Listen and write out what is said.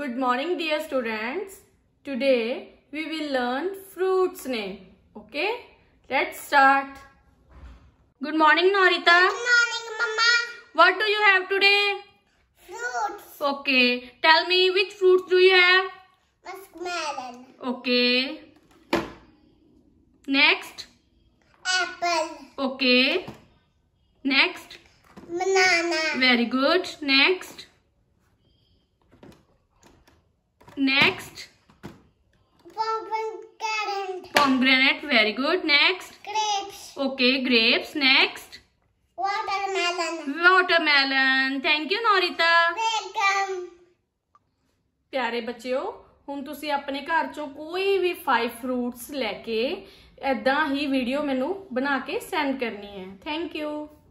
Good morning dear students. Today we will learn fruits name. Okay? Let's start. Good morning Norita. Good morning Mama. What do you have today? Fruits. Okay. Tell me which fruits do you have? Muskmelon. Okay. Next? Apple. Okay. Next? Banana. Very good. Next? Next pomegranate very good next grapes okay grapes next watermelon watermelon thank you norita welcome ਪਿਆਰੇ ਬੱਚਿਓ ਹੁਣ ਤੁਸੀਂ ਆਪਣੇ ਘਰ ਚੋਂ ਕੋਈ ਵੀ five fruits ਲੈ ਕੇ ਐਦਾਂ ਹੀ ਵੀਡੀਓ ਮੈਨੂੰ ਬਣਾ ਕੇ ਸੈਂਡ ਕਰਨੀ ਹੈ ਥੈਂਕ ਯੂ